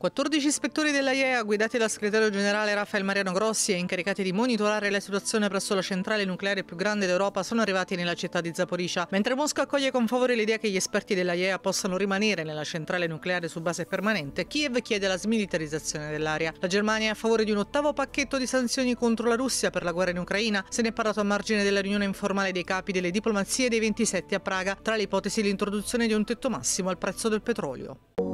14 ispettori della IEA, guidati dal segretario generale Raffaele Mariano Grossi e incaricati di monitorare la situazione presso la centrale nucleare più grande d'Europa, sono arrivati nella città di Zaporizia, mentre Mosca accoglie con favore l'idea che gli esperti della IEA possano rimanere nella centrale nucleare su base permanente, Kiev chiede la smilitarizzazione dell'area. La Germania è a favore di un ottavo pacchetto di sanzioni contro la Russia per la guerra in Ucraina, se ne è parlato a margine della riunione informale dei capi delle diplomazie dei 27 a Praga, tra le ipotesi l'introduzione di un tetto massimo al prezzo del petrolio.